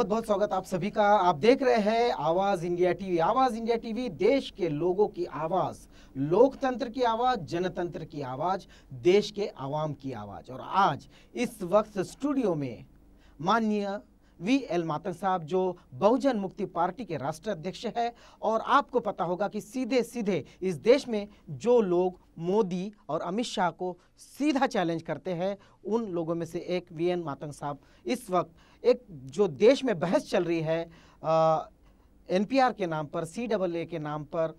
बहुत बहुत स्वागत आप सभी का आप देख रहे हैं Awaaz India TV Awaaz India TV देश के लोगों की आवाज लोकतंत्र की आवाज जनतंत्र की आवाज देश के आवाम की आवाज और आज इस वक्त स्टूडियो में माननीय वी एल मातन साहब जो बहुजन मुक्ति पार्टी के राष्ट्र अध्यक्ष है और आपको पता होगा कि सीधे सीधे इस देश में जो लोग मोदी और अमित शाह को सीधा चैलेंज करते हैं उन लोगों में से एक वी एन मातंग साहब इस वक्त एक जो देश में बहस चल रही है एनपीआर के नाम पर सी डबल ए के नाम पर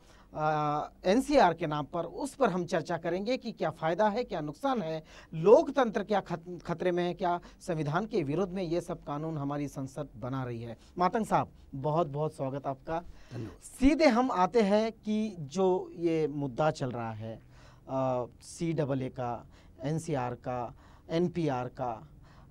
एन के नाम पर उस पर हम चर्चा करेंगे कि क्या फ़ायदा है क्या नुकसान है लोकतंत्र क्या खतरे में है क्या संविधान के विरोध में ये सब कानून हमारी संसद बना रही है मातंग साहब बहुत बहुत स्वागत आपका सीधे हम आते हैं कि जो ये मुद्दा चल रहा है सी डबल ए का एन का एन का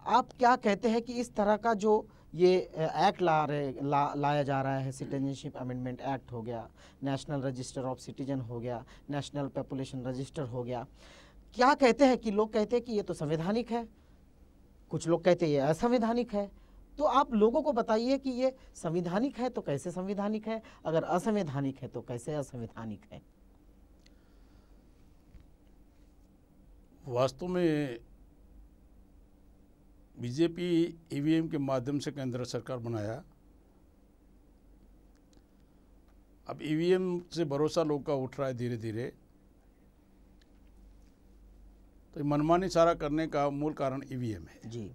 आप क्या कहते हैं कि इस तरह का जो ये एक्ट ला रहे ला, लाया जा रहा है सिटीजनशिप अमेंडमेंट एक्ट हो गया नेशनल रजिस्टर ऑफ सिटीजन हो गया नेशनल पॉपुलेशन रजिस्टर हो गया क्या कहते हैं कि लोग कहते हैं कि ये तो संवैधानिक है कुछ लोग कहते हैं ये असंवैधानिक है तो आप लोगों को बताइए कि ये संविधानिक है तो कैसे संविधानिक है अगर असंवैधानिक है तो कैसे असंवैधानिक है वास्तव में बीजेपी ईवीएम के माध्यम से केंद्र सरकार बनाया अब ईवीएम से भरोसा लोग का उठ रहा है धीरे धीरे तो मनमानी सारा करने का मूल कारण ईवीएम है जी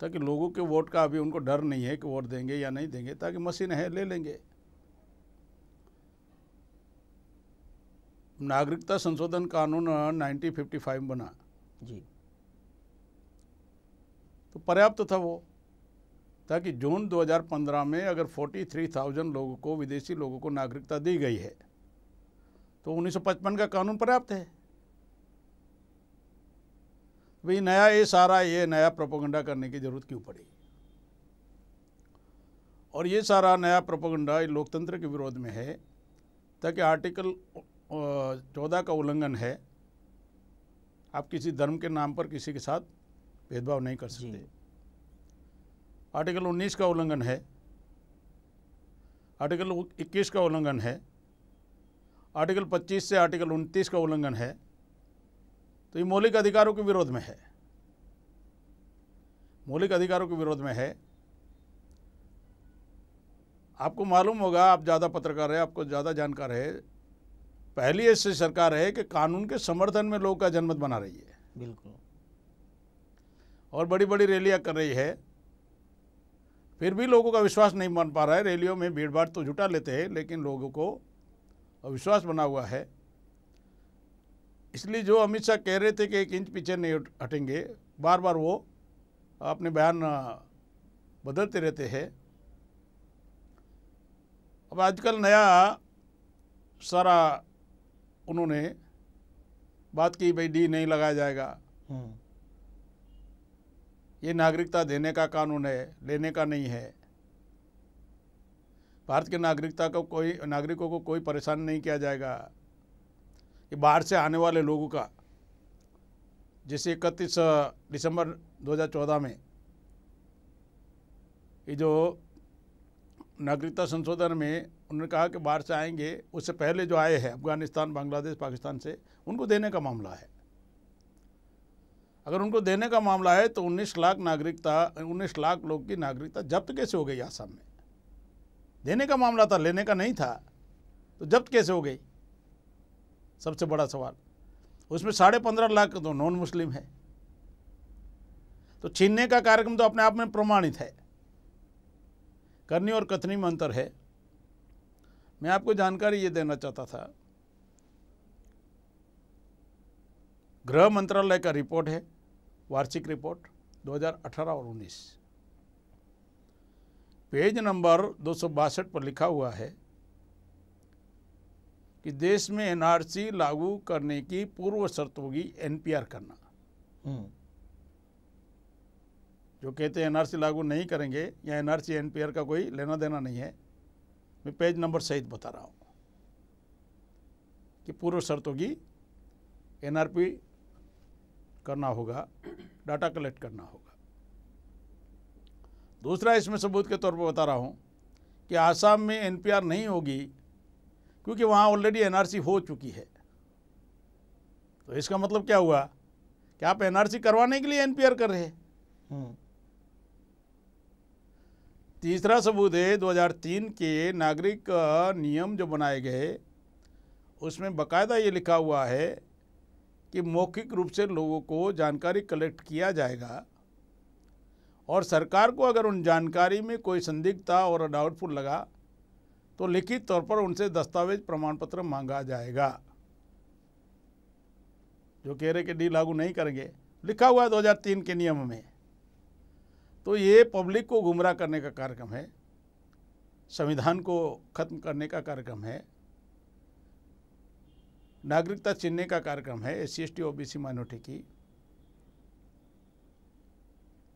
ताकि लोगों के वोट का अभी उनको डर नहीं है कि वोट देंगे या नहीं देंगे ताकि मशीन है ले लेंगे नागरिकता संशोधन कानून 1955 बना जी तो पर्याप्त था वो ताकि जून 2015 में अगर 43,000 लोगों को विदेशी लोगों को नागरिकता दी गई है तो 1955 का कानून पर्याप्त है भाई तो नया ये सारा ये नया प्रोपोगंडा करने की ज़रूरत क्यों पड़ी और ये सारा नया प्रोपोगंडा लोकतंत्र के विरोध में है ताकि आर्टिकल चौदह का उल्लंघन है आप किसी धर्म के नाम पर किसी के साथ भेदभाव नहीं कर सकते आर्टिकल 19 का उल्लंघन है आर्टिकल 21 का उल्लंघन है आर्टिकल 25 से आर्टिकल 29 का उल्लंघन है तो ये मौलिक अधिकारों के विरोध में है मौलिक अधिकारों के विरोध में है आपको मालूम होगा आप ज़्यादा पत्रकार है आपको ज़्यादा जानकार है पहली ऐसी सरकार है कि कानून के समर्थन में लोगों का जनमत बना रही है बिल्कुल और बड़ी बड़ी रैलियाँ कर रही है फिर भी लोगों का विश्वास नहीं बन पा रहा है रैलियों में भीड़ भाड़ तो जुटा लेते हैं लेकिन लोगों को अविश्वास बना हुआ है इसलिए जो अमित शाह कह रहे थे कि एक इंच पीछे नहीं हटेंगे बार बार वो अपने बयान बदलते रहते हैं अब आजकल नया सारा उन्होंने बात की भाई डी नहीं लगाया जाएगा हम्म। ये नागरिकता देने का कानून है लेने का नहीं है भारत के नागरिकता को कोई नागरिकों को कोई परेशान नहीं किया जाएगा ये बाहर से आने वाले लोगों का जैसे इकतीस दिसंबर 2014 में ये जो नागरिकता संशोधन में उन्होंने कहा कि बाहर से आएंगे उससे पहले जो आए हैं अफगानिस्तान बांग्लादेश पाकिस्तान से उनको देने का मामला है अगर उनको देने का मामला है तो 19 लाख नागरिकता 19 लाख लोग की नागरिकता जब्त कैसे हो गई आसाम में देने का मामला था लेने का नहीं था तो जब्त कैसे हो गई सबसे बड़ा सवाल उसमें साढ़े पंद्रह लाख तो नॉन मुस्लिम है तो छीनने का कार्यक्रम तो अपने आप में प्रमाणित है करनी और कथनी में अंतर है मैं आपको जानकारी ये देना चाहता था गृह मंत्रालय का रिपोर्ट है वार्षिक रिपोर्ट 2018 और 19 पेज नंबर दो पर लिखा हुआ है कि देश में एनआरसी लागू करने की पूर्व शर्त होगी एनपीआर करना हम्म। जो कहते हैं एनआरसी लागू नहीं करेंगे या एनआरसी एनपीआर का कोई लेना देना नहीं है मैं पेज नंबर सहित बता रहा हूँ कि पूर्व शर्त होगी एनआरपी करना होगा डाटा कलेक्ट करना होगा दूसरा इसमें सबूत के तौर पर बता रहा हूँ कि आसाम में एनपीआर नहीं होगी क्योंकि वहाँ ऑलरेडी एनआरसी हो चुकी है तो इसका मतलब क्या हुआ कि आप एनआरसी करवाने के लिए एनपीआर कर रहे हैं हम्म। तीसरा सबूत है 2003 के नागरिक नियम जो बनाए गए उसमें बकायदा ये लिखा हुआ है कि मौखिक रूप से लोगों को जानकारी कलेक्ट किया जाएगा और सरकार को अगर उन जानकारी में कोई संदिग्धता और डाउटफुल लगा तो लिखित तौर पर उनसे दस्तावेज प्रमाण पत्र मांगा जाएगा जो कह रहे कि डी लागू नहीं करेंगे लिखा हुआ है 2003 के नियम में तो ये पब्लिक को गुमराह करने का कार्यक्रम है संविधान को खत्म करने का कार्यक्रम है नागरिकता चिन्हने का कार्यक्रम है S C S T minority की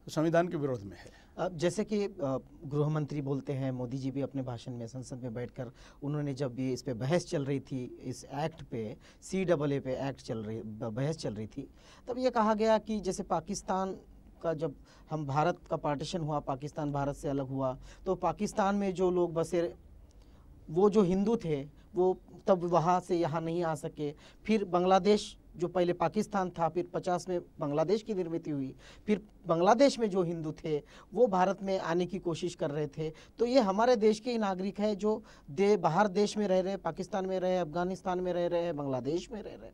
तो संविधान के विरोध में है अब जैसे कि गृह मंत्री बोलते हैं मोदी जी भी अपने भाषण में संसद में बैठकर उन्होंने जब ये इस पे बहस चल रही थी इस एक्ट पे सी डबल ए पे एक्ट चल रही बहस चल रही थी तब ये कहा गया कि जैसे पाकिस्तान का जब हम भारत का पार्टीशन हुआ पाकिस्तान भारत से अलग हुआ तो पाकिस्तान में जो लोग बसे वो जो हिंदू थे वो तब वहाँ से यहाँ नहीं आ सके फिर बांग्लादेश जो पहले पाकिस्तान था फिर 50 में बांग्लादेश की निर्मित हुई फिर बांग्लादेश में जो हिंदू थे वो भारत में आने की कोशिश कर रहे थे तो ये हमारे देश के ही नागरिक है जो दे बाहर देश में रह रहे पाकिस्तान में रहे अफगानिस्तान में रह रहे बांग्लादेश में रह रहे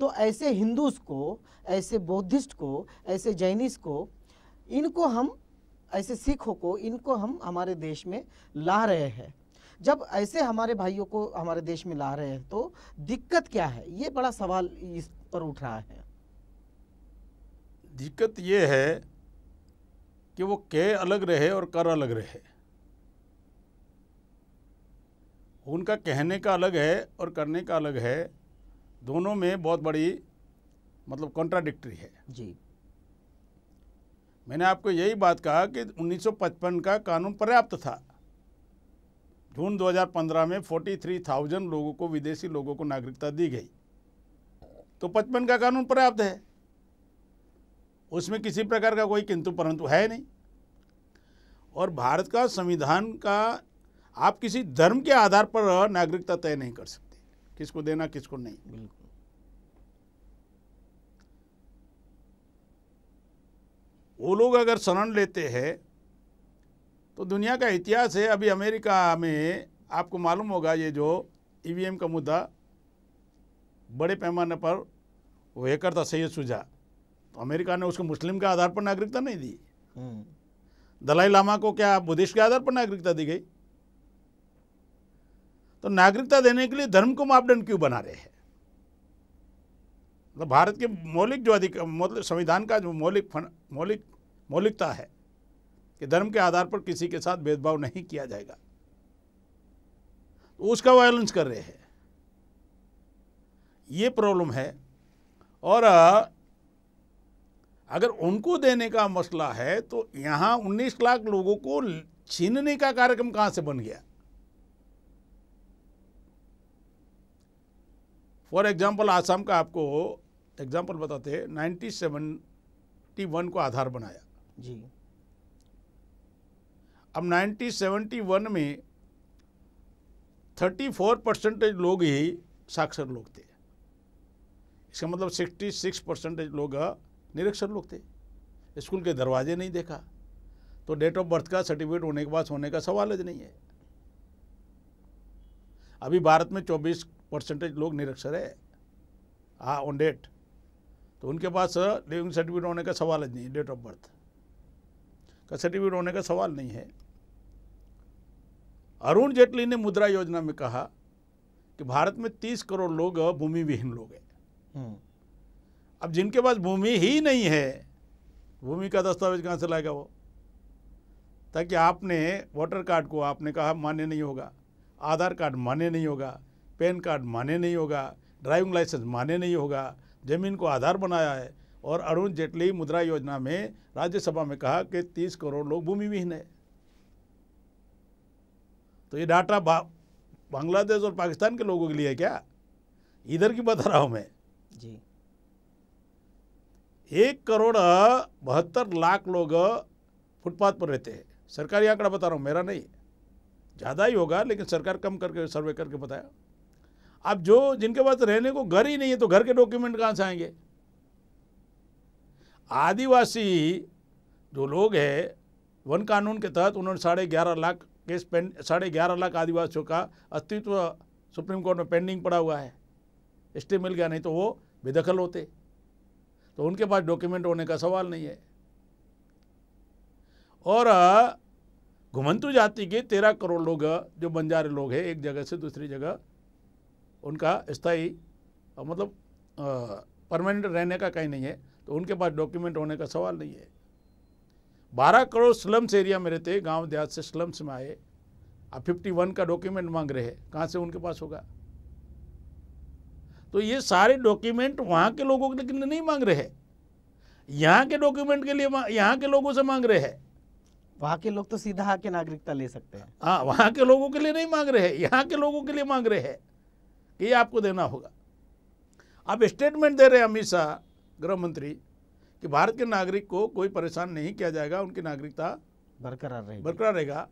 तो ऐसे हिंदूज को ऐसे बौद्धिस्ट को ऐसे जैनिस को इनको हम ऐसे सिखों को इनको हम हमारे देश में ला रहे हैं जब ऐसे हमारे भाइयों को हमारे देश में ला रहे हैं तो दिक्कत क्या है ये बड़ा सवाल इस पर उठ रहा है दिक्कत ये है कि वो के अलग रहे और कर अलग रहे उनका कहने का अलग है और करने का अलग है दोनों में बहुत बड़ी मतलब कॉन्ट्राडिक्टरी है जी मैंने आपको यही बात कहा कि 1955 का कानून पर्याप्त था जून 2015 में 43,000 लोगों को विदेशी लोगों को नागरिकता दी गई तो पचपन का कानून पर्याप्त है उसमें किसी प्रकार का कोई किंतु परंतु है नहीं और भारत का संविधान का आप किसी धर्म के आधार पर नागरिकता तय नहीं कर सकते किसको देना किसको नहीं बिल्कुल वो लोग अगर शरण लेते हैं तो दुनिया का इतिहास है अभी अमेरिका में आपको मालूम होगा ये जो ई e का मुद्दा बड़े पैमाने पर वो एक करता सैयद सुझा तो अमेरिका ने उसको मुस्लिम के आधार पर नागरिकता नहीं दी हम्म। दलाई लामा को क्या बुद्धिस्ट के आधार पर नागरिकता दी गई तो नागरिकता देने के लिए धर्म को मापदंड क्यों बना रहे हैं मतलब भारत के मौलिक जो अधिक मतलब संविधान का जो मौलिक मौलिक मौलिकता है कि धर्म के आधार पर किसी के साथ भेदभाव नहीं किया जाएगा तो उसका वायलेंस कर रहे हैं ये प्रॉब्लम है और अगर उनको देने का मसला है तो यहां 19 लाख लोगों को छीनने का कार्यक्रम कहां से बन गया फॉर एग्जाम्पल आसाम का आपको एग्जाम्पल बताते हैं नाइनटी सेवेंटी वन को आधार बनाया जी अब 1971 में 34 परसेंटेज लोग ही साक्षर लोग थे इसका मतलब 66 परसेंटेज लोग निरक्षर लोग थे स्कूल के दरवाजे नहीं देखा तो डेट ऑफ बर्थ का सर्टिफिकेट होने के बाद होने का सवाल ही नहीं है अभी भारत में 24 परसेंटेज लोग निरक्षर है हाँ ऑन डेट तो उनके पास लिविंग सर्टिफिकेट होने का सवाल ही नहीं है डेट ऑफ बर्थ का सर्टिफिकेट होने का सवाल नहीं है अरुण जेटली ने मुद्रा योजना में कहा कि भारत में तीस करोड़ लोग भूमि विहीन लोग हैं हम्म। अब जिनके पास भूमि ही नहीं है भूमि का दस्तावेज कहाँ से लाएगा वो ताकि आपने वोटर कार्ड को आपने कहा मान्य नहीं होगा आधार कार्ड मान्य नहीं होगा पैन कार्ड मान्य नहीं होगा ड्राइविंग लाइसेंस मान्य नहीं होगा जमीन को आधार बनाया है और अरुण जेटली मुद्रा योजना में राज्यसभा में कहा कि तीस करोड़ लोग भूमि विहीन है तो ये डाटा बांग्लादेश और पाकिस्तान के लोगों के लिए क्या इधर की बता रहा हूँ मैं जी एक करोड़ बहत्तर लाख लोग फुटपाथ पर रहते हैं सरकारी आंकड़ा बता रहा हूँ मेरा नहीं ज़्यादा ही होगा लेकिन सरकार कम करके सर्वे करके बताया अब जो जिनके पास रहने को घर ही नहीं है तो घर के डॉक्यूमेंट कहाँ से आएंगे आदिवासी जो लोग हैं वन कानून के तहत उन्होंने साढ़े ग्यारह लाख केस पेंड साढ़े ग्यारह लाख आदिवासियों का अस्तित्व सुप्रीम कोर्ट में पेंडिंग पड़ा हुआ है स्टे मिल गया नहीं तो वो बेदखल होते तो उनके पास डॉक्यूमेंट होने का सवाल नहीं है और घुमंतु जाति के तेरह करोड़ लोग जो बंजारे लोग हैं एक जगह से दूसरी जगह उनका स्थायी मतलब परमानेंट रहने का कहीं नहीं है तो उनके पास डॉक्यूमेंट होने का सवाल नहीं है बारह करोड़ स्लम्स एरिया में रहते गांव देहात से स्लम्स में आए आप वन का डॉक्यूमेंट मांग रहे हैं कहाँ से उनके पास होगा तो ये सारे डॉक्यूमेंट वहाँ के लोगों के लिए नहीं मांग रहे हैं यहाँ के डॉक्यूमेंट के लिए यहाँ के लोगों से मांग रहे हैं वहाँ के लोग तो सीधा आके नागरिकता ले सकते हैं हाँ वहाँ के लोगों के लिए नहीं मांग रहे हैं यहाँ के लोगों के लिए मांग रहे हैं कि ये आपको देना होगा आप स्टेटमेंट दे रहे हैं अमित शाह गृह मंत्री कि भारत के नागरिक को कोई परेशान नहीं किया जाएगा उनकी नागरिकता बरकरार रहेगी बरकरार रहेगा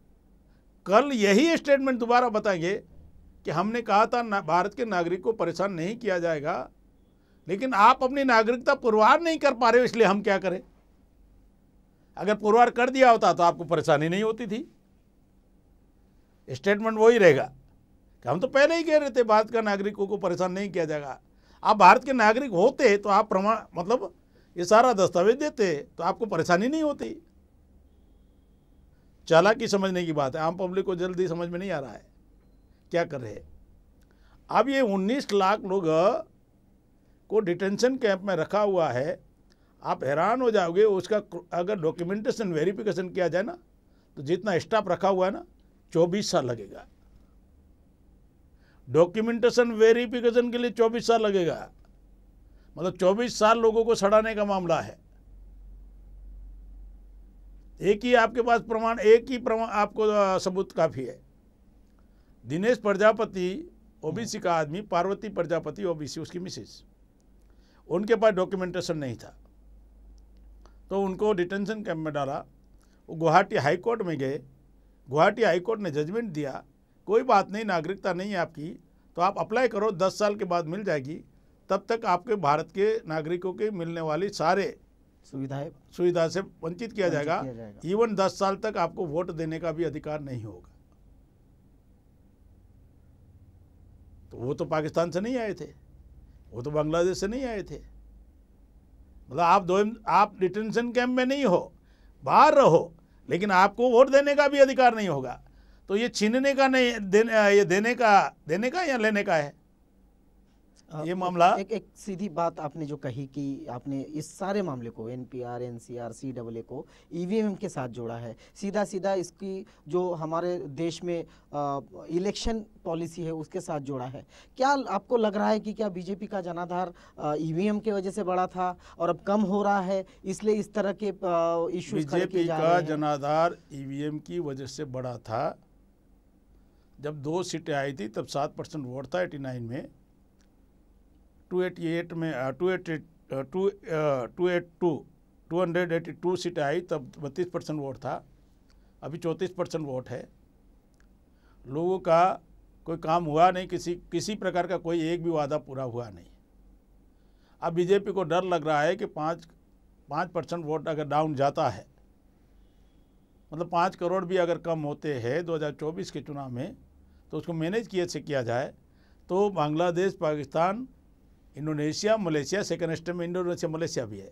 कल यही स्टेटमेंट दोबारा बताएंगे कि हमने कहा था भारत के नागरिक को परेशान नहीं किया जाएगा लेकिन आप अपनी नागरिकता पुरवार नहीं कर पा रहे हो इसलिए हम क्या करें अगर पुरवार कर दिया होता तो आपको परेशानी नहीं होती थी स्टेटमेंट वही रहेगा कि हम तो पहले ही कह रहे थे भारत का नागरिकों को परेशान नहीं किया जाएगा आप भारत के नागरिक होते तो आप प्रमाण मतलब ये सारा दस्तावेज देते तो आपको परेशानी नहीं होती चालाकी समझने की बात है आम पब्लिक को जल्दी समझ में नहीं आ रहा है क्या कर रहे अब ये 19 लाख लोग को डिटेंशन कैंप में रखा हुआ है आप हैरान हो जाओगे उसका अगर डॉक्यूमेंटेशन वेरिफिकेशन किया जाए ना तो जितना स्टाफ रखा हुआ है ना चौबीस साल लगेगा डॉक्यूमेंटेशन वेरिफिकेशन के लिए चौबीस साल लगेगा मतलब 24 साल लोगों को सड़ाने का मामला है एक ही आपके पास प्रमाण एक ही प्रमाण आपको सबूत काफ़ी है दिनेश प्रजापति ओबीसी हाँ। का आदमी पार्वती प्रजापति ओबीसी उसकी मिसेस उनके पास डॉक्यूमेंटेशन नहीं था तो उनको डिटेंशन कैंप में डाला वो गुवाहाटी हाईकोर्ट में गए गुवाहाटी हाईकोर्ट ने जजमेंट दिया कोई बात नहीं नागरिकता नहीं है आपकी तो आप अप्लाई करो दस साल के बाद मिल जाएगी तब तक आपके भारत के नागरिकों के मिलने वाली सारे सुविधाएं सुविधा से वंचित किया, जाएगा इवन दस साल तक आपको वोट देने का भी अधिकार नहीं होगा तो वो तो पाकिस्तान से नहीं आए थे वो तो बांग्लादेश से नहीं आए थे मतलब आप दो आप डिटेंशन कैंप में नहीं हो बाहर रहो लेकिन आपको वोट देने का भी अधिकार नहीं होगा तो ये छीनने का नहीं देने, ये देने का देने का या लेने का है ये मामला एक एक सीधी बात आपने जो कही कि आपने इस सारे मामले को NPR NCR C double A को ईवीएम e के साथ जोड़ा है सीधा सीधा इसकी जो हमारे देश में इलेक्शन पॉलिसी है उसके साथ जोड़ा है क्या आपको लग रहा है कि क्या बीजेपी का जनाधार ईवीएम e के वजह से बड़ा था और अब कम हो रहा है इसलिए इस तरह के इशू बीजेपी का जनाधार ईवीएम e की वजह से बड़ा था जब दो सीटें आई थी तब सात परसेंट वोट था एटी नाइन में टू एट एट में two eight two two eight two two hundred eighty two सीटें आई तब बत्तीस परसेंट वोट था अभी चौंतीस परसेंट वोट है लोगों का कोई काम हुआ नहीं किसी किसी प्रकार का कोई एक भी वादा पूरा हुआ नहीं अब बीजेपी को डर लग रहा है कि पाँच पाँच परसेंट वोट अगर डाउन जाता है मतलब पाँच करोड़ भी अगर कम होते हैं 2024 के चुनाव में तो उसको मैनेज किए से किया जाए तो Bangladesh Pakistan Indonesia Malaysia second step में इंडोनेशिया मलेशिया भी है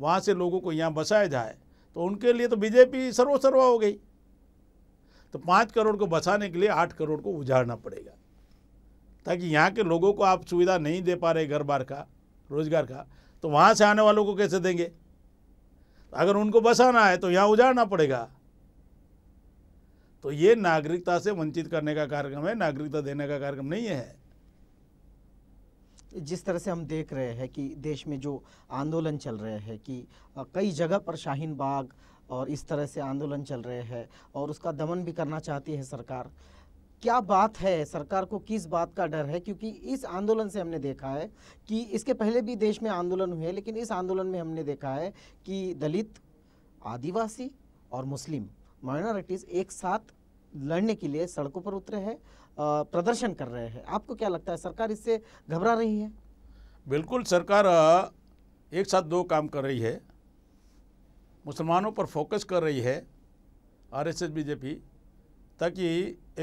वहाँ से लोगों को यहाँ बसाया जाए तो उनके लिए तो बीजेपी सर्वोसर्वा हो गई तो पाँच करोड़ को बसाने के लिए आठ करोड़ को उजाड़ना पड़ेगा ताकि यहाँ के लोगों को आप सुविधा नहीं दे पा रहे घर बार का रोजगार का तो वहाँ से आने वालों को कैसे देंगे तो अगर उनको बसाना है तो यहाँ उजाड़ना पड़ेगा तो ये नागरिकता से वंचित करने का कार्यक्रम है नागरिकता देने का कार्यक्रम नहीं है जिस तरह से हम देख रहे हैं कि देश में जो आंदोलन चल रहे हैं कि कई जगह पर शाहीन बाग और इस तरह से आंदोलन चल रहे हैं और उसका दमन भी करना चाहती है सरकार क्या बात है सरकार को किस बात का डर है क्योंकि इस आंदोलन से हमने देखा है कि इसके पहले भी देश में आंदोलन हुए लेकिन इस आंदोलन में हमने देखा है कि दलित आदिवासी और मुस्लिम माइनॉरिटीज़ एक साथ लड़ने के लिए सड़कों पर उतरे हैं प्रदर्शन कर रहे हैं आपको क्या लगता है सरकार इससे घबरा रही है बिल्कुल सरकार एक साथ दो काम कर रही है मुसलमानों पर फोकस कर रही है आरएसएस बीजेपी ताकि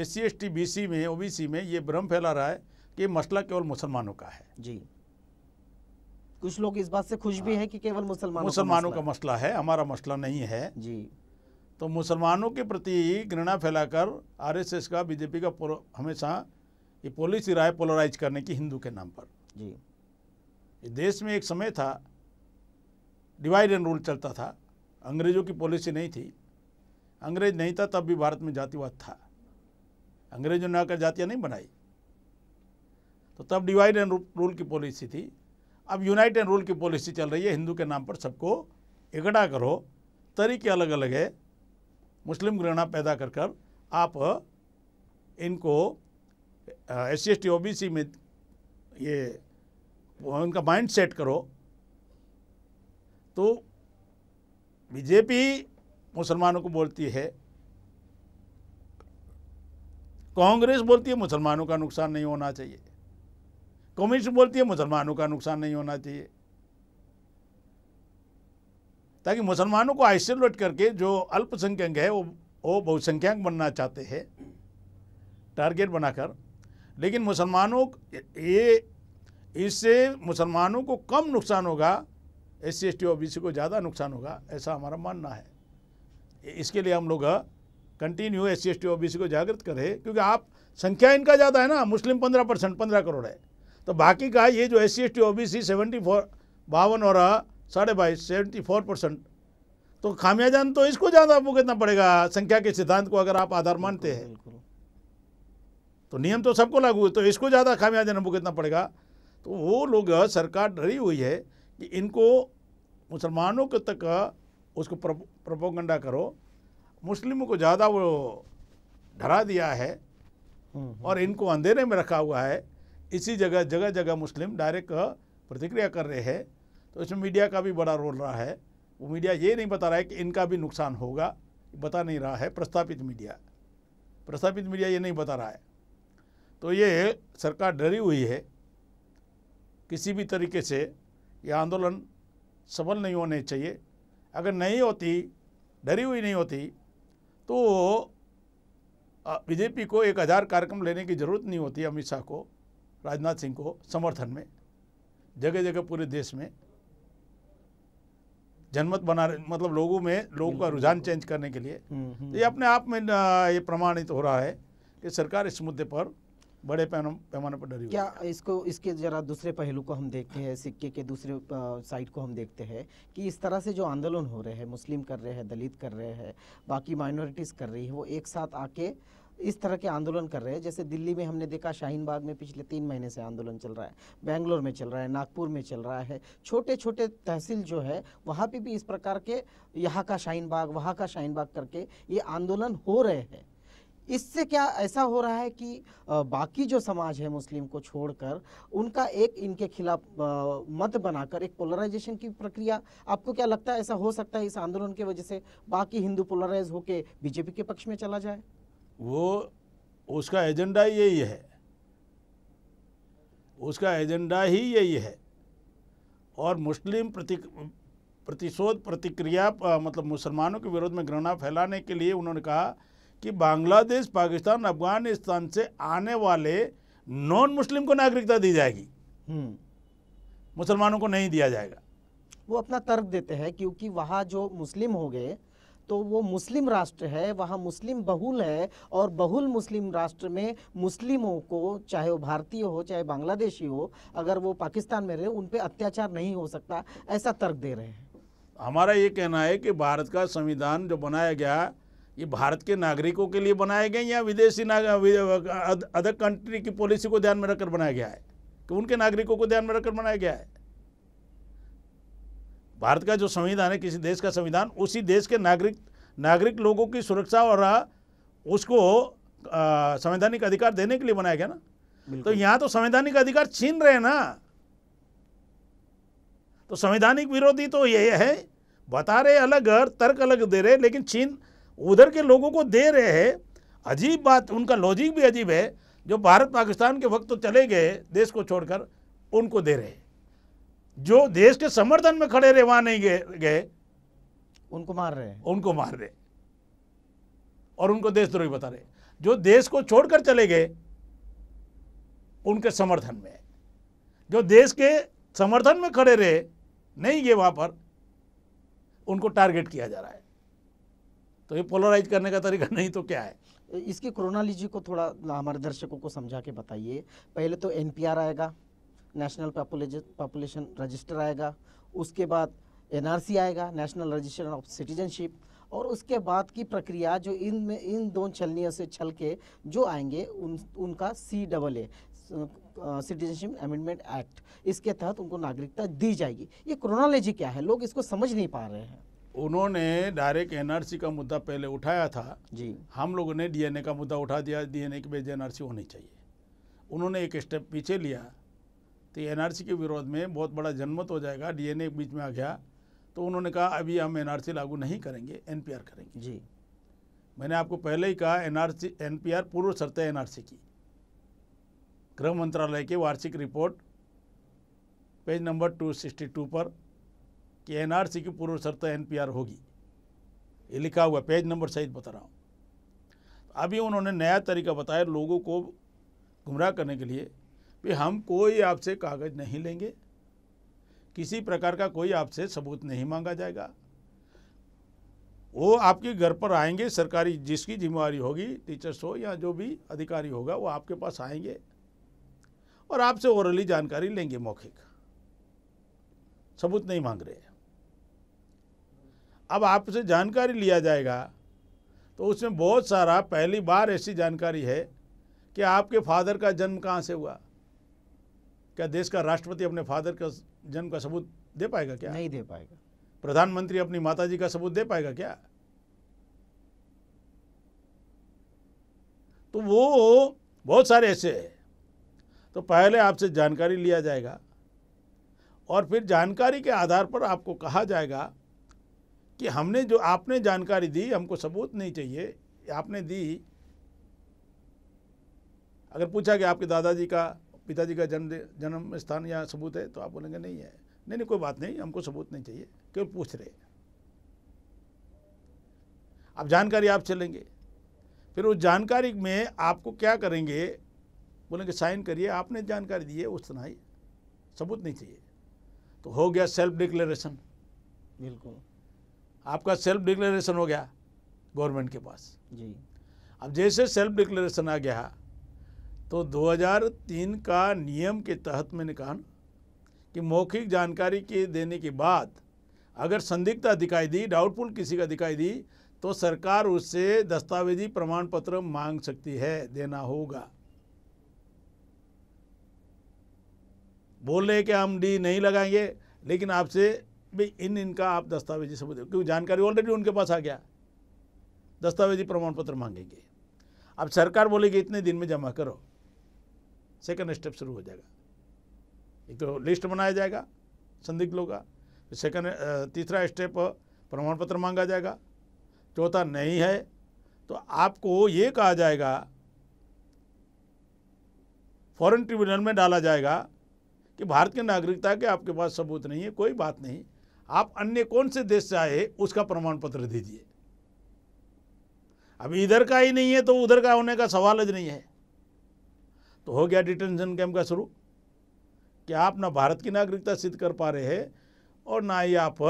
S C S T B C में ओ बी सी में ये भ्रम फैला रहा है कि मसला केवल मुसलमानों का है जी कुछ लोग इस बात से खुश भी हाँ। हैं कि केवल मुसलमान मुसलमानों का मसला है हमारा मसला नहीं है जी तो मुसलमानों के प्रति घृणा फैलाकर आरएसएस का बीजेपी का हमेशा ये पॉलिसी राय पोलराइज करने की हिंदू के नाम पर जी देश में एक समय था डिवाइड एंड रूल चलता था अंग्रेज़ों की पॉलिसी नहीं थी अंग्रेज नहीं था तब भी भारत में जातिवाद था अंग्रेजों ने आकर जातियाँ नहीं बनाई तो तब डिवाइड एंड रूल की पॉलिसी थी अब यूनाइट एंड रूल की पॉलिसी चल रही है हिंदू के नाम पर सबको इकट्ठा करो तरीके अलग अलग है मुस्लिम घृणा पैदा कर कर आप इनको S C S T O B C में ये उनका माइंड सेट करो तो बीजेपी मुसलमानों को बोलती है कांग्रेस बोलती है मुसलमानों का नुकसान नहीं होना चाहिए कम्युनिस्ट बोलती है मुसलमानों का नुकसान नहीं होना चाहिए ताकि मुसलमानों को आइसोलेट करके जो अल्पसंख्यक है वो वो बहुसंख्यक बनना चाहते हैं टारगेट बनाकर लेकिन मुसलमानों ये इससे मुसलमानों को कम नुकसान होगा S C S T O B C को ज़्यादा नुकसान होगा ऐसा हमारा मानना है इसके लिए हम लोग continue S C S T O B C को जागृत करें क्योंकि आप संख्या इनका ज़्यादा है ना मुस्लिम पंद्रह परसेंट पंद्रह करोड़ है तो बाकी का ये जो S C S T O B C seventy four बावन और साढ़े बाईस सेवेंटी फोर परसेंट तो खामियाजान तो इसको ज़्यादा भुगतना पड़ेगा संख्या के सिद्धांत को अगर आप आधार मानते हैं तो नियम तो सबको लागू है तो इसको ज़्यादा खामियाजान भुगतना पड़ेगा तो वो लोग सरकार डरी हुई है कि इनको मुसलमानों के तक उसको प्रपोगंडा करो मुस्लिमों को ज़्यादा वो डरा दिया है हम्म, हम्म। और इनको अंधेरे में रखा हुआ है इसी जगह जगह जगह मुस्लिम डायरेक्ट प्रतिक्रिया कर रहे हैं तो इसमें मीडिया का भी बड़ा रोल रहा है वो मीडिया ये नहीं बता रहा है कि इनका भी नुकसान होगा बता नहीं रहा है प्रस्तापित मीडिया प्रस्तापित मीडिया ये नहीं बता रहा है तो ये सरकार डरी हुई है किसी भी तरीके से ये आंदोलन सफल नहीं होने चाहिए अगर नहीं होती डरी हुई नहीं होती तो बीजेपी को एक हज़ार कार्यक्रम लेने की ज़रूरत नहीं होती अमित शाह को राजनाथ सिंह को समर्थन में जगह जगह पूरे देश में जनमत बना मतलब लोगों में लोगों का रुझान चेंज करने के लिए हम्म, हम्म, हम्म। तो ये अपने आप में ये प्रमाणित हो रहा है कि सरकार इस मुद्दे पर बड़े पैमाने पर डरी क्या इसको इसके जरा दूसरे पहलू को हम देखते हैं सिक्के के दूसरे साइड को हम देखते हैं कि इस तरह से जो आंदोलन हो रहे हैं मुस्लिम कर रहे हैं दलित कर रहे हैं बाकी माइनॉरिटीज़ कर रही है वो एक साथ आके इस तरह के आंदोलन कर रहे हैं जैसे दिल्ली में हमने देखा शाहीन बाग में पिछले तीन महीने से आंदोलन चल रहा है बेंगलोर में चल रहा है नागपुर में चल रहा है छोटे छोटे तहसील जो है वहाँ पे भी इस प्रकार के यहाँ का शाहीन बाग वहाँ का शाहीन बाग करके ये आंदोलन हो रहे हैं इससे क्या ऐसा हो रहा है कि बाकी जो समाज है मुस्लिम को छोड़कर उनका एक इनके खिलाफ मत बनाकर एक पोलराइजेशन की प्रक्रिया आपको क्या लगता है ऐसा हो सकता है इस आंदोलन की वजह से बाकी हिंदू पोलराइज होके बीजेपी के पक्ष में चला जाए वो उसका एजेंडा यही है उसका एजेंडा ही यही है और मुस्लिम प्रति प्रतिशोध प्रतिक्रिया मतलब मुसलमानों के विरोध में घृणा फैलाने के लिए उन्होंने कहा कि बांग्लादेश पाकिस्तान अफगानिस्तान से आने वाले नॉन मुस्लिम को नागरिकता दी जाएगी हम्म। मुसलमानों को नहीं दिया जाएगा वो अपना तर्क देते हैं क्योंकि वहाँ जो मुस्लिम हो गए तो वो मुस्लिम राष्ट्र है वहाँ मुस्लिम बहुल है और बहुल मुस्लिम राष्ट्र में मुस्लिमों को चाहे वो भारतीय हो चाहे बांग्लादेशी हो अगर वो पाकिस्तान में रहे उन पर अत्याचार नहीं हो सकता ऐसा तर्क दे रहे हैं हमारा ये कहना है कि भारत का संविधान जो बनाया गया ये भारत के नागरिकों के लिए बनाए गए या विदेशी अदर कंट्री की पॉलिसी को ध्यान में रखकर बनाया गया है कि उनके नागरिकों को ध्यान में रखकर बनाया गया है भारत का जो संविधान है किसी देश का संविधान उसी देश के नागरिक नागरिक लोगों की सुरक्षा और उसको संवैधानिक अधिकार देने के लिए बनाया गया ना तो यहाँ तो संवैधानिक अधिकार छीन रहे हैं ना तो संवैधानिक विरोधी तो ये है बता रहे अलग तर्क अलग दे रहे लेकिन चीन उधर के लोगों को दे रहे हैं अजीब बात उनका लॉजिक भी अजीब है जो भारत पाकिस्तान के वक्त तो चले गए देश को छोड़कर उनको दे रहे हैं जो देश के समर्थन में खड़े रहे वहां नहीं गए उनको मार रहे हैं उनको मार रहे और उनको देशद्रोही बता रहे जो देश को छोड़कर चले गए उनके समर्थन में जो देश के समर्थन में खड़े रहे नहीं गए वहां पर उनको टारगेट किया जा रहा है तो ये पोलराइज करने का तरीका नहीं तो क्या है इसकी क्रोनोलॉजी को थोड़ा हमारे दर्शकों को समझा के बताइए पहले तो एनपीआर आएगा नेशनल पॉपुलेशन रजिस्टर आएगा उसके बाद एनआरसी आएगा नेशनल रजिस्टर ऑफ सिटीजनशिप और उसके बाद की प्रक्रिया जो इन में इन दोनों छलनियों से छल के जो आएंगे उन उनका C double A citizenship amendment act इसके तहत उनको नागरिकता दी जाएगी ये क्रोनोलॉजी क्या है लोग इसको समझ नहीं पा रहे हैं उन्होंने डायरेक्ट एनआरसी का मुद्दा पहले उठाया था जी हम लोगों ने डीएनए का मुद्दा उठा दिया डीएनए के बेच एनआरसी होनी चाहिए उन्होंने एक स्टेप पीछे लिया तो आर एनआरसी के विरोध में बहुत बड़ा जनमत हो जाएगा डीएनए बीच में आ गया तो उन्होंने कहा अभी हम एनआरसी लागू नहीं करेंगे एनपीआर करेंगे जी मैंने आपको पहले ही कहा एनआरसी एनपीआर पूर्व शर्त है एनआरसी की गृह मंत्रालय की वार्षिक रिपोर्ट पेज नंबर 262 पर कि एनआरसी की पूर्व शर्त एनपीआर होगी ये लिखा हुआ पेज नंबर सहित बता रहा हूँ अभी उन्होंने नया तरीका बताया लोगों को गुमराह करने के लिए कि हम कोई आपसे कागज़ नहीं लेंगे किसी प्रकार का कोई आपसे सबूत नहीं मांगा जाएगा वो आपके घर पर आएंगे सरकारी जिसकी जिम्मेवारी होगी टीचर्स हो या जो भी अधिकारी होगा वो आपके पास आएंगे और आपसे ओरली जानकारी लेंगे मौखिक सबूत नहीं मांग रहे अब आपसे जानकारी लिया जाएगा तो उसमें बहुत सारा पहली बार ऐसी जानकारी है कि आपके फादर का जन्म कहाँ से हुआ क्या देश का राष्ट्रपति अपने फादर का जन्म का सबूत दे पाएगा क्या नहीं दे पाएगा प्रधानमंत्री अपनी माताजी का सबूत दे पाएगा क्या तो वो बहुत सारे ऐसे हैं तो पहले आपसे जानकारी लिया जाएगा और फिर जानकारी के आधार पर आपको कहा जाएगा कि हमने जो आपने जानकारी दी हमको सबूत नहीं चाहिए आपने दी अगर पूछा कि आपके दादाजी का पिताजी का जन्म जन्म स्थान या सबूत है तो आप बोलेंगे नहीं है नहीं नहीं कोई बात नहीं हमको सबूत नहीं चाहिए केवल पूछ रहे अब जानकारी आप चलेंगे फिर उस जानकारी में आपको क्या करेंगे बोलेंगे साइन करिए आपने जानकारी दी है उस ही सबूत नहीं चाहिए तो हो गया सेल्फ डिक्लेरेशन बिल्कुल आपका सेल्फ डिक्लेरेशन हो गया गवर्नमेंट के पास जी अब जैसे सेल्फ डिक्लेरेशन आ गया तो 2003 का नियम के तहत मैंने कहा कि मौखिक जानकारी के देने के बाद अगर संदिग्धता दिखाई दी डाउटफुल किसी का दिखाई दी तो सरकार उससे दस्तावेजी प्रमाण पत्र मांग सकती है देना होगा बोल रहे कि हम डी नहीं लगाएंगे लेकिन आपसे भी इन इनका आप दस्तावेजी समझ क्योंकि जानकारी ऑलरेडी उनके पास आ गया दस्तावेजी प्रमाण पत्र मांगेंगे अब सरकार बोलेगी इतने दिन में जमा करो सेकेंड स्टेप शुरू हो जाएगा एक तो लिस्ट बनाया जाएगा संदिग्ध लोग का सेकेंड तीसरा स्टेप प्रमाण पत्र मांगा जाएगा चौथा नहीं है तो आपको ये कहा जाएगा फॉरेन ट्रिब्यूनल में डाला जाएगा कि भारत की नागरिकता के आपके पास सबूत नहीं है कोई बात नहीं आप अन्य कौन से देश से आए उसका प्रमाण पत्र दीजिए अब इधर का ही नहीं है तो उधर का होने का सवाल ही नहीं है तो हो गया डिटेंशन कैम्प का शुरू कि आप ना भारत की नागरिकता सिद्ध कर पा रहे हैं और ना ही आप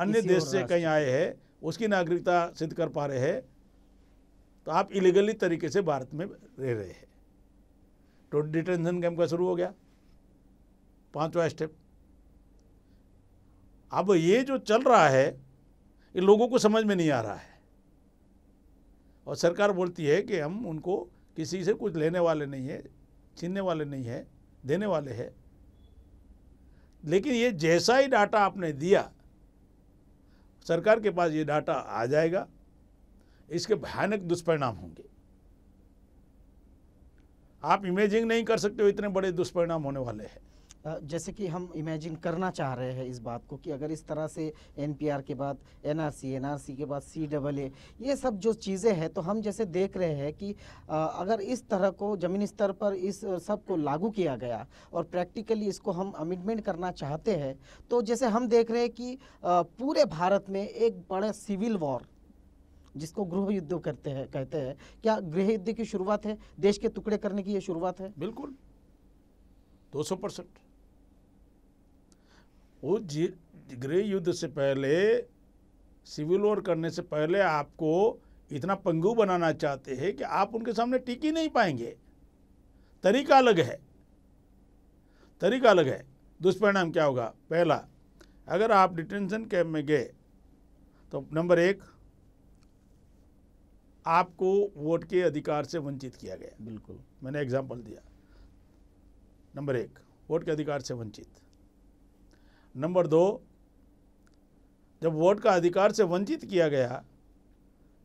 अन्य देश से कहीं आए हैं उसकी नागरिकता सिद्ध कर पा रहे हैं तो आप इलीगली तरीके से भारत में रह रहे हैं तो डिटेंशन कैम्प का शुरू हो गया पांचवा स्टेप अब ये जो चल रहा है ये लोगों को समझ में नहीं आ रहा है और सरकार बोलती है कि हम उनको किसी से कुछ लेने वाले नहीं है छीनने वाले नहीं है देने वाले है लेकिन ये जैसा ही डाटा आपने दिया सरकार के पास ये डाटा आ जाएगा इसके भयानक दुष्परिणाम होंगे आप इमेजिंग नहीं कर सकते हो इतने बड़े दुष्परिणाम होने वाले हैं जैसे कि हम इमेजिन करना चाह रहे हैं इस बात को कि अगर इस तरह से एनपीआर के बाद एनआरसी एनआरसी के बाद सी डबल ए ये सब जो चीज़ें हैं तो हम जैसे देख रहे हैं कि अगर इस तरह को ज़मीन स्तर पर इस सब को लागू किया गया और प्रैक्टिकली इसको हम अमेंडमेंट करना चाहते हैं तो जैसे हम देख रहे हैं कि पूरे भारत में एक बड़ा सिविल वॉर जिसको गृह युद्ध करते हैं कहते हैं क्या गृह युद्ध की शुरुआत है देश के टुकड़े करने की ये शुरुआत है बिल्कुल दो सौ परसेंट जी गृह युद्ध से पहले सिविल वॉर करने से पहले आपको इतना पंगु बनाना चाहते हैं कि आप उनके सामने टिक ही नहीं पाएंगे तरीका अलग है तरीका अलग है दुष्परिणाम क्या होगा पहला अगर आप डिटेंशन कैंप में गए तो नंबर एक आपको वोट के अधिकार से वंचित किया गया बिल्कुल मैंने एग्जाम्पल दिया नंबर एक वोट के अधिकार से वंचित नंबर दो जब वोट का अधिकार से वंचित किया गया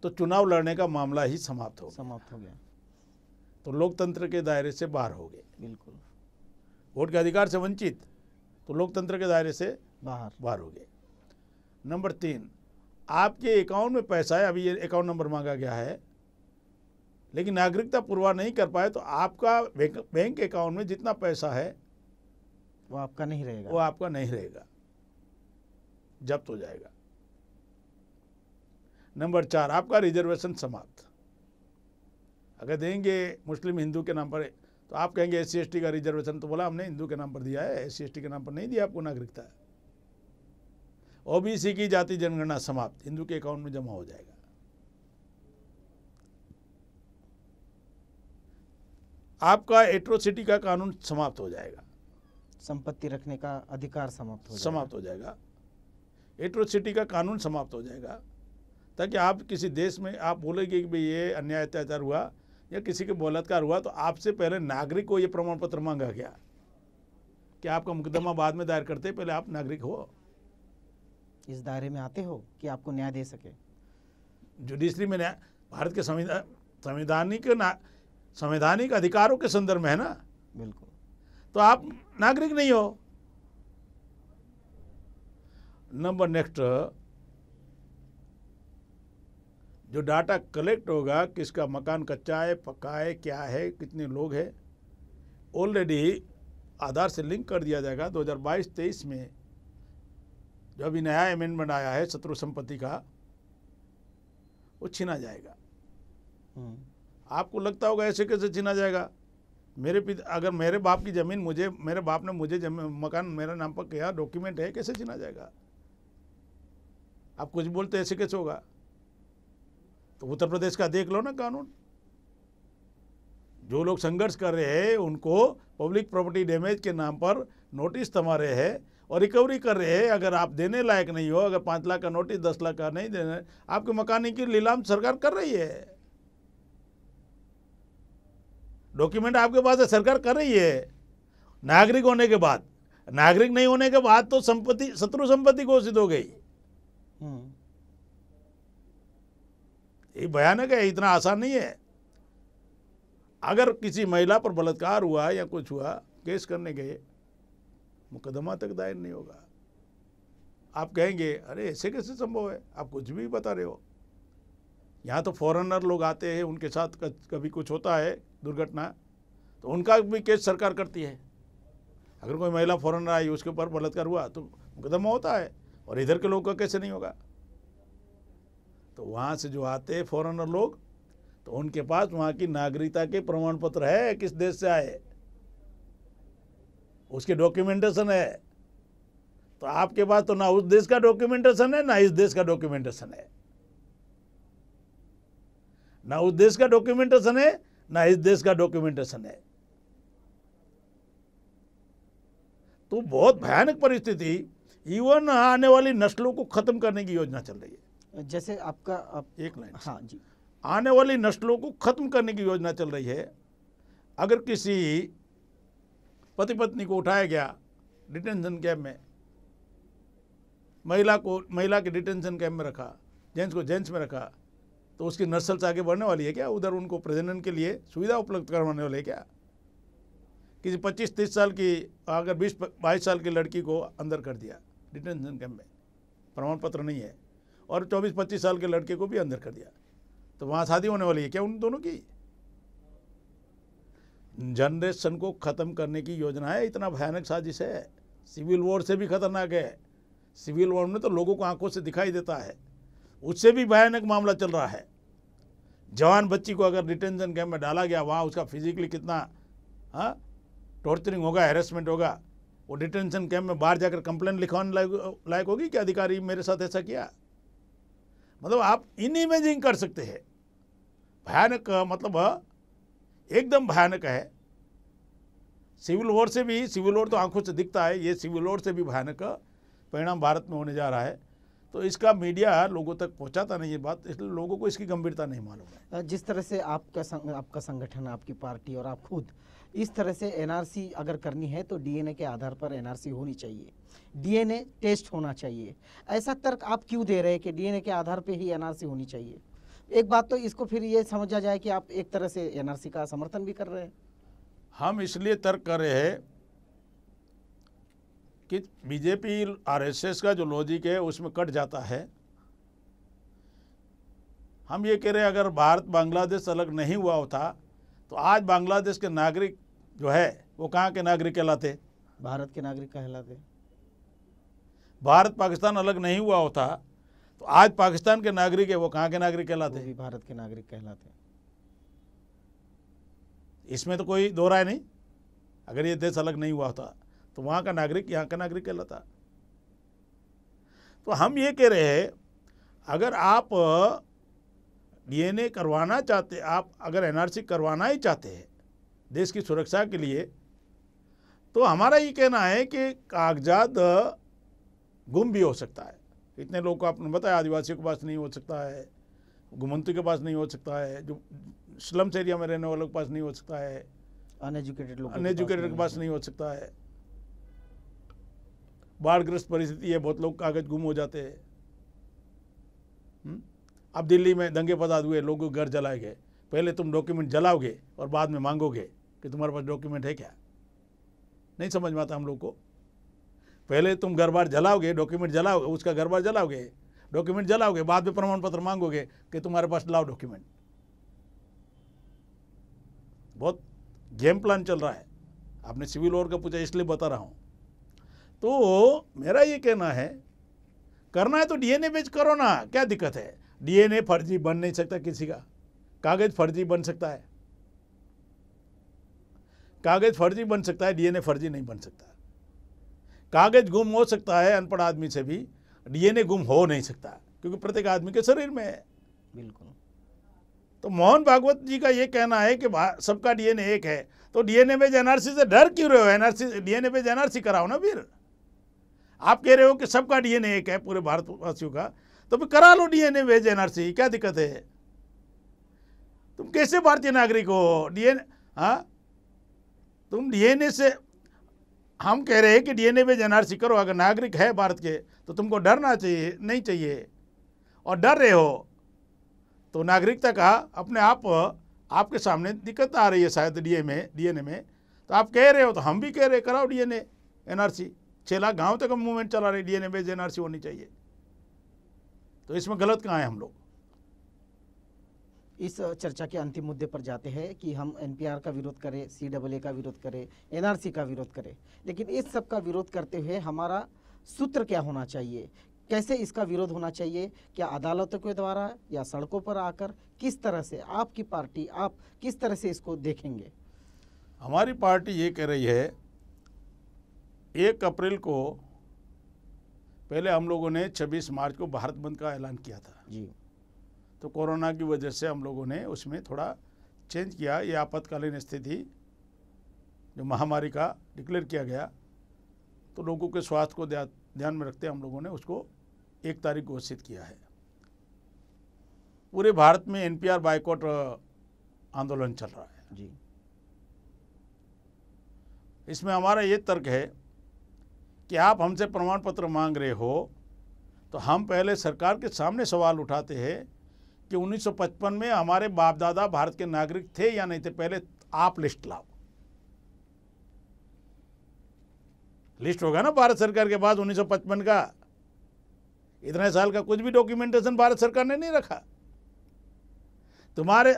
तो चुनाव लड़ने का मामला ही समाप्त हो समाप्त हो गया तो लोकतंत्र के दायरे से बाहर हो गए बिल्कुल वोट के अधिकार से वंचित तो लोकतंत्र के दायरे से बाहर बाहर हो गए नंबर तीन आपके अकाउंट में पैसा है अभी ये अकाउंट नंबर मांगा गया है लेकिन नागरिकता पूर्वा नहीं कर पाए तो आपका बैंक अकाउंट में जितना पैसा है वो आपका नहीं रहेगा वो आपका नहीं रहेगा जब्त हो जाएगा नंबर चार आपका रिजर्वेशन समाप्त अगर देंगे मुस्लिम हिंदू के नाम पर तो आप कहेंगे एस सी का रिजर्वेशन तो बोला हमने हिंदू के नाम पर दिया है एस सी के नाम पर नहीं दिया आपको नागरिकता ओबीसी की जाति जनगणना समाप्त हिंदू के अकाउंट में जमा हो जाएगा आपका एट्रोसिटी का कानून समाप्त हो जाएगा संपत्ति रखने का अधिकार समाप्त हो समाप्त हो जाएगा एट्रोसिटी का कानून समाप्त हो जाएगा ताकि आप किसी देश में आप बोलेंगे कि भाई ये अन्याय अत्याचार हुआ या किसी के बलात्कार हुआ तो आपसे पहले नागरिक को ये प्रमाण पत्र मांगा गया कि आपका मुकदमा बाद में दायर करते पहले आप नागरिक हो इस दायरे में आते हो कि आपको न्याय दे सके जुडिशरी में न्याय भारत के संविधान संवैधानिक संवैधानिक अधिकारों के संदर्भ में है ना बिल्कुल तो आप नागरिक नहीं हो नंबर नेक्स्ट जो डाटा कलेक्ट होगा किसका मकान कच्चा है पक्का है क्या है कितने लोग हैं ऑलरेडी आधार से लिंक कर दिया जाएगा 2022-23 में जो अभी नया अमेंडमेंट आया है शत्रु संपत्ति का वो छीना जाएगा हम्म। आपको लगता होगा ऐसे कैसे छीना जाएगा मेरे पिता अगर मेरे बाप की ज़मीन मुझे मेरे बाप ने मुझे मकान मेरे नाम पर किया डॉक्यूमेंट है कैसे छीना जाएगा आप कुछ बोलते ऐसे कैसे होगा तो उत्तर प्रदेश का देख लो ना कानून जो लोग संघर्ष कर रहे हैं उनको पब्लिक प्रॉपर्टी डैमेज के नाम पर नोटिस थमा रहे हैं और रिकवरी कर रहे हैं अगर आप देने लायक नहीं हो अगर पाँच लाख का नोटिस दस लाख का नहीं देने आपके मकान की नीलाम सरकार कर रही है डॉक्यूमेंट आपके पास है सरकार कर रही है नागरिक होने के बाद नागरिक नहीं होने के बाद तो संपत्ति शत्रु संपत्ति घोषित हो गई हम्म। ये भयानक है इतना आसान नहीं है अगर किसी महिला पर बलात्कार हुआ या कुछ हुआ केस करने गए मुकदमा तक दायर नहीं होगा आप कहेंगे अरे ऐसे कैसे संभव है आप कुछ भी बता रहे हो यहाँ तो फॉरेनर लोग आते हैं उनके साथ कभी कुछ होता है दुर्घटना तो उनका भी केस सरकार करती है अगर कोई महिला फॉरेनर आई उसके ऊपर बलात्कार हुआ तो मुकदमा होता है और इधर के लोग का कैसे नहीं होगा तो वहाँ से जो आते हैं फॉरेनर लोग तो उनके पास वहाँ की नागरिकता के प्रमाण पत्र है किस देश से आए उसके डॉक्यूमेंटेशन है तो आपके पास तो ना उस देश का डॉक्यूमेंटेशन है ना इस देश का डॉक्यूमेंटेशन है ना उस देश का डॉक्यूमेंटेशन है ना इस देश का डॉक्यूमेंटेशन है तो बहुत भयानक परिस्थिति इवन आने वाली नस्लों को खत्म करने की योजना चल रही है जैसे आपका आप... एक लाइन हाँ जी आने वाली नस्लों को खत्म करने की योजना चल रही है अगर किसी पति पत्नी को उठाया गया डिटेंशन कैम्प में महिला को महिला के डिटेंशन कैम्प में रखा जेंट्स को जेंट्स में रखा तो उसकी नर्सल्स आगे बढ़ने वाली है क्या उधर उनको प्रजनन के लिए सुविधा उपलब्ध करवाने वाले क्या किसी पच्चीस तीस साल की अगर बीस बाईस साल की लड़की को अंदर कर दिया डिटेंशन कैंप में प्रमाण पत्र नहीं है और चौबीस पच्चीस साल के लड़के को भी अंदर कर दिया तो वहाँ शादी होने वाली है क्या उन दोनों की जनरेशन को ख़त्म करने की योजना है इतना भयानक साजिश है सिविल वॉर से भी खतरनाक है सिविल वॉर में तो लोगों को आंखों से दिखाई देता है उससे भी भयानक मामला चल रहा है जवान बच्ची को अगर डिटेंशन कैंप में डाला गया वहाँ उसका फिजिकली कितना हाँ टॉर्चरिंग होगा हेरेसमेंट होगा वो डिटेंशन कैंप में बाहर जाकर कंप्लेन लिखवाने लायक होगी कि अधिकारी मेरे साथ ऐसा किया मतलब आप इन इमेजिंग कर सकते हैं भयानक मतलब हाँ, एकदम भयानक है सिविल वॉर से भी सिविल वॉर तो आंखों से दिखता है ये सिविल वॉर से भी भयानक परिणाम भारत में होने जा रहा है तो इसका मीडिया लोगों तक पहुंचाता नहीं ये बात इसलिए लोगों को इसकी गंभीरता नहीं मालूम है जिस तरह से आपका संग, आपका संगठन आपकी पार्टी और आप खुद इस तरह से एनआरसी अगर करनी है तो डीएनए के आधार पर एनआरसी होनी चाहिए डीएनए टेस्ट होना चाहिए ऐसा तर्क आप क्यों दे रहे हैं कि डीएनए के आधार पर ही एनआरसी होनी चाहिए एक बात तो इसको फिर ये समझा जाए कि आप एक तरह से एनआरसी का समर्थन भी कर रहे हैं हम इसलिए तर्क कर रहे हैं कि बीजेपी आरएसएस का जो लॉजिक है उसमें कट जाता है हम ये कह रहे हैं अगर भारत बांग्लादेश अलग नहीं हुआ होता तो आज बांग्लादेश के नागरिक जो है वो कहाँ के नागरिक कहलाते भारत के नागरिक कहलाते भारत पाकिस्तान अलग नहीं हुआ होता तो आज पाकिस्तान के नागरिक है वो कहाँ के नागरिक कहलाते भी भारत के नागरिक कहलाते इसमें तो कोई दोहरा नहीं अगर ये देश अलग नहीं हुआ होता तो वहाँ का नागरिक यहाँ का नागरिक कहलाता तो हम ये कह रहे हैं अगर आप डीएनए करवाना चाहते आप अगर एनआरसी करवाना ही चाहते हैं देश की सुरक्षा के लिए तो हमारा ये कहना है कि कागजात गुम भी हो सकता है इतने लोग को आपने बताया आदिवासियों के पास नहीं हो सकता है घुमंतु के पास नहीं हो सकता है जो स्लम्स एरिया में रहने वालों के पास नहीं हो सकता है अनएजुकेटेड लोग अनएजुकेटेड के पास नहीं हो सकता है बाढ़ग्रस्त परिस्थिति है बहुत लोग कागज गुम हो जाते हैं हम्म? अब दिल्ली में दंगे फसाद हुए लोग घर जलाए गए पहले तुम डॉक्यूमेंट जलाओगे और बाद में मांगोगे कि तुम्हारे पास डॉक्यूमेंट है क्या नहीं समझ में आता हम लोग को पहले तुम घर बार जलाओगे डॉक्यूमेंट जलाओगे उसका घर बार जलाओगे डॉक्यूमेंट जलाओगे बाद में प्रमाण पत्र मांगोगे कि तुम्हारे पास लाओ डॉक्यूमेंट बहुत गेम प्लान चल रहा है आपने सिविल वॉर का पूछा इसलिए बता रहा हूँ तो मेरा ये कहना है करना है तो डीएनए बेच करो ना क्या दिक्कत है डीएनए फर्जी बन नहीं सकता किसी का कागज फर्जी बन सकता है कागज फर्जी बन सकता है डीएनए फर्जी नहीं बन सकता कागज गुम हो सकता है अनपढ़ आदमी से भी डीएनए गुम हो नहीं सकता क्योंकि प्रत्येक आदमी के शरीर में है बिल्कुल तो मोहन भागवत जी का ये कहना है कि सबका डीएनए एक है तो डीएनए में एनआरसी से डर क्यों रहे हो एनआरसी डीएनए में एनआरसी कराओ ना फिर आप कह रहे हो कि सबका डीएनए एक है पूरे भारतवासियों का तो फिर करा लो डीएनए वेज एनआरसी क्या दिक्कत है तुम कैसे भारतीय नागरिक हो डीएनए हाँ तुम डीएनए से हम कह रहे हैं कि डीएनए वेज एनआरसी करो अगर नागरिक है भारत के तो तुमको डरना चाहिए नहीं चाहिए और डर रहे हो तो नागरिकता का अपने आप आपके सामने दिक्कत आ रही है शायद डीए में डीएनए में तो आप कह रहे हो तो हम भी कह रहे कराओ डीएनए एनआरसी छः लाख गाँव तक हम मूवमेंट चला रहे डीएनए बेस एनआरसी होनी चाहिए तो इसमें गलत कहाँ है हम लोग इस चर्चा के अंतिम मुद्दे पर जाते हैं कि हम एनपीआर का विरोध करें सी का विरोध करें एनआरसी का विरोध करें लेकिन इस सब का विरोध करते हुए हमारा सूत्र क्या होना चाहिए कैसे इसका विरोध होना चाहिए क्या अदालतों के द्वारा या सड़कों पर आकर किस तरह से आपकी पार्टी आप किस तरह से इसको देखेंगे हमारी पार्टी ये कह रही है एक अप्रैल को पहले हम लोगों ने 26 मार्च को भारत बंद का ऐलान किया था जी तो कोरोना की वजह से हम लोगों ने उसमें थोड़ा चेंज किया ये आपातकालीन स्थिति जो महामारी का डिक्लेयर किया गया तो लोगों के स्वास्थ्य को ध्यान में रखते हम लोगों ने उसको एक तारीख घोषित किया है पूरे भारत में एनपीआर बायकॉट आंदोलन चल रहा है जी इसमें हमारा ये तर्क है कि आप हमसे प्रमाण पत्र मांग रहे हो तो हम पहले सरकार के सामने सवाल उठाते हैं कि 1955 में हमारे बाप दादा भारत के नागरिक थे या नहीं थे पहले आप लिस्ट लाओ लिस्ट होगा ना भारत सरकार के पास 1955 का इतने साल का कुछ भी डॉक्यूमेंटेशन भारत सरकार ने नहीं रखा तुम्हारे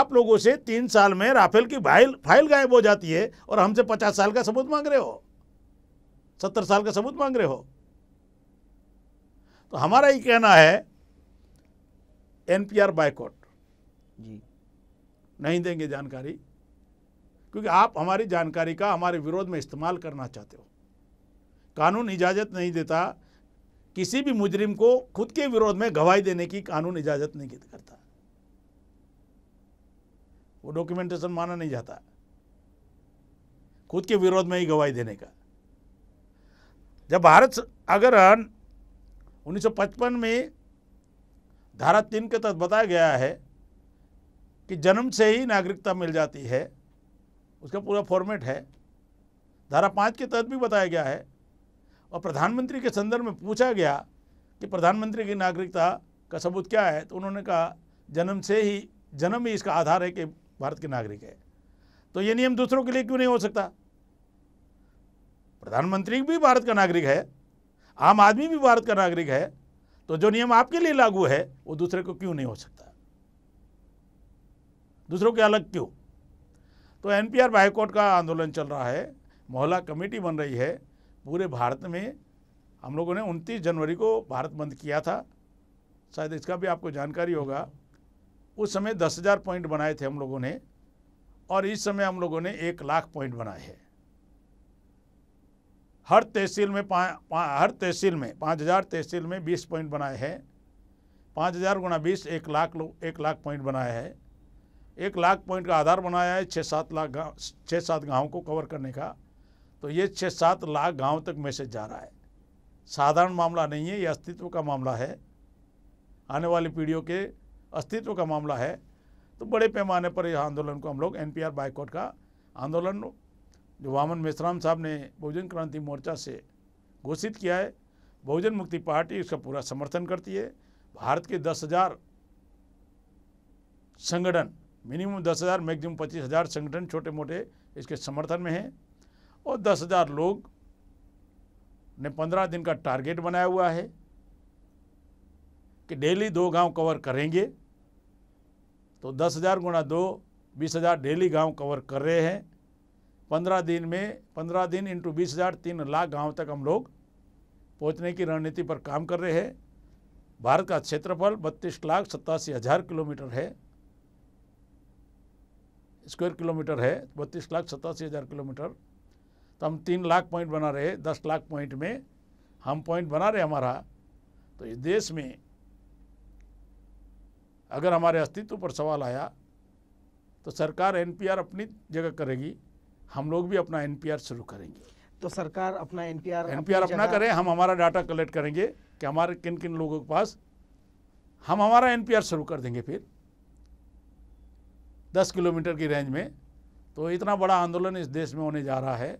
आप लोगों से तीन साल में राफेल की फाइल फाइल गायब हो जाती है और हमसे पचास साल का सबूत मांग रहे हो सत्तर साल का सबूत मांग रहे हो तो हमारा ये कहना है एनपीआर बायकॉट जी नहीं देंगे जानकारी क्योंकि आप हमारी जानकारी का हमारे विरोध में इस्तेमाल करना चाहते हो कानून इजाज़त नहीं देता किसी भी मुजरिम को खुद के विरोध में गवाही देने की कानून इजाज़त नहीं करता वो डॉक्यूमेंटेशन माना नहीं जाता खुद के विरोध में ही गवाही देने का जब भारत अगर 1955 में धारा तीन के तहत बताया गया है कि जन्म से ही नागरिकता मिल जाती है उसका पूरा फॉर्मेट है धारा पाँच के तहत भी बताया गया है और प्रधानमंत्री के संदर्भ में पूछा गया कि प्रधानमंत्री की नागरिकता का सबूत क्या है तो उन्होंने कहा जन्म से ही जन्म ही इसका आधार है कि भारत के नागरिक है तो ये नियम दूसरों के लिए क्यों नहीं हो सकता प्रधानमंत्री भी भारत का नागरिक है आम आदमी भी भारत का नागरिक है तो जो नियम आपके लिए लागू है वो दूसरे को क्यों नहीं हो सकता दूसरों के अलग क्यों तो एनपीआर बाइकआउट का आंदोलन चल रहा है मोहल्ला कमेटी बन रही है पूरे भारत में हम लोगों ने 29 जनवरी को भारत बंद किया था शायद इसका भी आपको जानकारी होगा उस समय 10,000 पॉइंट बनाए थे हम लोगों ने और इस समय हम लोगों ने एक लाख पॉइंट बनाए हैं हर तहसील में पा, पा, हर तहसील में पाँच हज़ार तहसील में बीस पॉइंट बनाए हैं पाँच हज़ार गुना बीस एक लाख लोग एक लाख पॉइंट बनाया है एक लाख पॉइंट का आधार बनाया है छः सात लाख गाँव छः सात गाँव को कवर करने का तो ये छः सात लाख गाँव तक मैसेज जा रहा है साधारण मामला नहीं है ये अस्तित्व का मामला है आने वाली पीढ़ियों के अस्तित्व का मामला है तो बड़े पैमाने पर यह आंदोलन को हम लोग एन पी का आंदोलन जो वामन मेश्राम साहब ने बहुजन क्रांति मोर्चा से घोषित किया है बहुजन मुक्ति पार्टी इसका पूरा समर्थन करती है भारत के दस हज़ार संगठन मिनिमम दस हज़ार मैक्सिमम पच्चीस हज़ार संगठन छोटे मोटे इसके समर्थन में हैं और दस हज़ार लोग ने पंद्रह दिन का टारगेट बनाया हुआ है कि डेली दो गांव कवर करेंगे तो दस हज़ार गुणा दो बीस हज़ार डेली गांव कवर कर रहे हैं पंद्रह दिन में पंद्रह दिन इंटू बीस हज़ार तीन लाख गाँव तक हम लोग पहुँचने की रणनीति पर काम कर रहे हैं भारत का क्षेत्रफल बत्तीस लाख सत्तासी हज़ार किलोमीटर है स्क्वायर किलोमीटर है बत्तीस लाख सत्तासी हज़ार किलोमीटर तो हम तीन लाख पॉइंट बना रहे हैं दस लाख पॉइंट में हम पॉइंट बना रहे हमारा तो इस देश में अगर हमारे अस्तित्व पर सवाल आया तो सरकार एनपीआर अपनी जगह करेगी हम लोग भी अपना एनपीआर शुरू करेंगे तो सरकार अपना एनपीआर एनपीआर अपना करें हम हमारा डाटा कलेक्ट करेंगे कि हमारे किन किन लोगों के पास हम हमारा एनपीआर शुरू कर देंगे फिर दस किलोमीटर की रेंज में तो इतना बड़ा आंदोलन इस देश में होने जा रहा है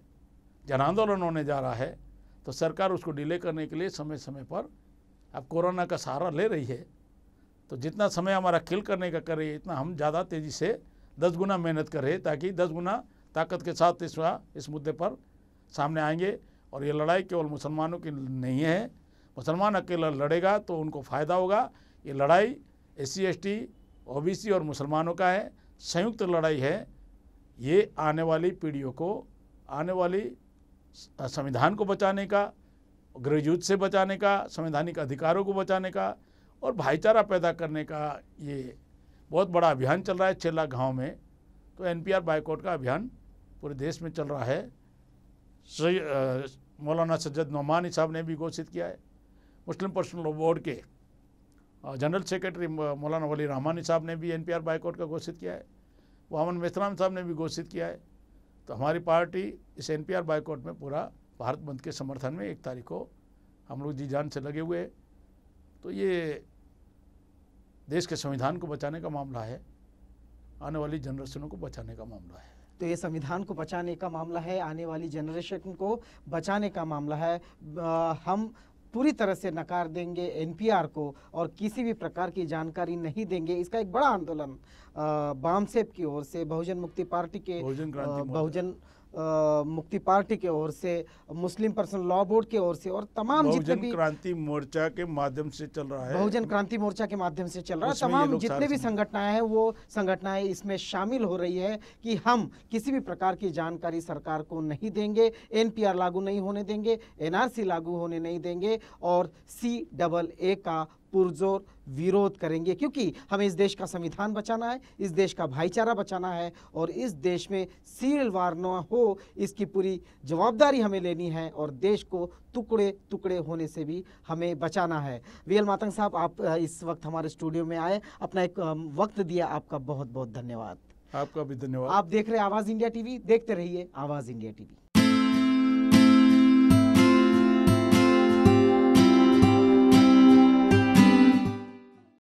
जन आंदोलन होने जा रहा है तो सरकार उसको डिले करने के लिए समय समय पर अब कोरोना का सहारा ले रही है तो जितना समय हमारा किल करने का कर रही है इतना हम ज़्यादा तेज़ी से दस गुना मेहनत कर रहे ताकि दस गुना ताकत के साथ इस इस मुद्दे पर सामने आएंगे और ये लड़ाई केवल मुसलमानों की नहीं है मुसलमान अकेला लड़ेगा तो उनको फ़ायदा होगा ये लड़ाई S C S T O B C और मुसलमानों का है संयुक्त लड़ाई है ये आने वाली पीढ़ियों को आने वाली संविधान को बचाने का ग्रेजुएट से बचाने का संवैधानिक अधिकारों को बचाने का और भाईचारा पैदा करने का ये बहुत बड़ा अभियान चल रहा है चेला गांव में तो एनपीआर बाइकआउट का अभियान पूरे देश में चल रहा है मौलाना सज्जद नोमानी साहब ने भी घोषित किया है मुस्लिम पर्सनल लॉ बोर्ड के जनरल सेक्रेटरी मौलाना वली रहमानी साहब ने भी एनपीआर बाइकआउट का घोषित किया है वामन मेहतराम साहब ने भी घोषित किया है तो हमारी पार्टी इस एनपीआर बाइकआउट में पूरा भारत बंद के समर्थन में एक तारीख को हम लोग जी जान से लगे हुए हैं तो ये देश के संविधान को बचाने का मामला है आने वाली जनरेशनों को बचाने का मामला है तो ये संविधान को बचाने का मामला है आने वाली जनरेशन को बचाने का मामला है आ, हम पूरी तरह से नकार देंगे एनपीआर को और किसी भी प्रकार की जानकारी नहीं देंगे इसका एक बड़ा आंदोलन बामसेप की ओर से बहुजन मुक्ति पार्टी के बहुजन बहुजन मुक्ति पार्टी के ओर से मुस्लिम पर्सनल लॉ बोर्ड के ओर से और तमाम जितने भी क्रांति मोर्चा के माध्यम से चल रहा है बहुजन क्रांति मोर्चा के माध्यम से चल रहा है तमाम जितने भी संगठनाएं हैं वो संगठनाएं इसमें शामिल हो रही है कि हम किसी भी प्रकार की जानकारी सरकार को नहीं देंगे एनपीआर लागू नहीं होने देंगे एनआरसी लागू होने नहीं देंगे और सी डबल ए का पुरजोर विरोध करेंगे क्योंकि हमें इस देश का संविधान बचाना है इस देश का भाईचारा बचाना है और इस देश में सील वार न हो इसकी पूरी जवाबदारी हमें लेनी है और देश को टुकड़े टुकड़े होने से भी हमें बचाना है वीएल मातंग साहब आप इस वक्त हमारे स्टूडियो में आए अपना एक वक्त दिया आपका बहुत बहुत धन्यवाद आपका भी धन्यवाद आप देख रहे आवाज़ इंडिया टीवी देखते रहिए आवाज़ इंडिया टीवी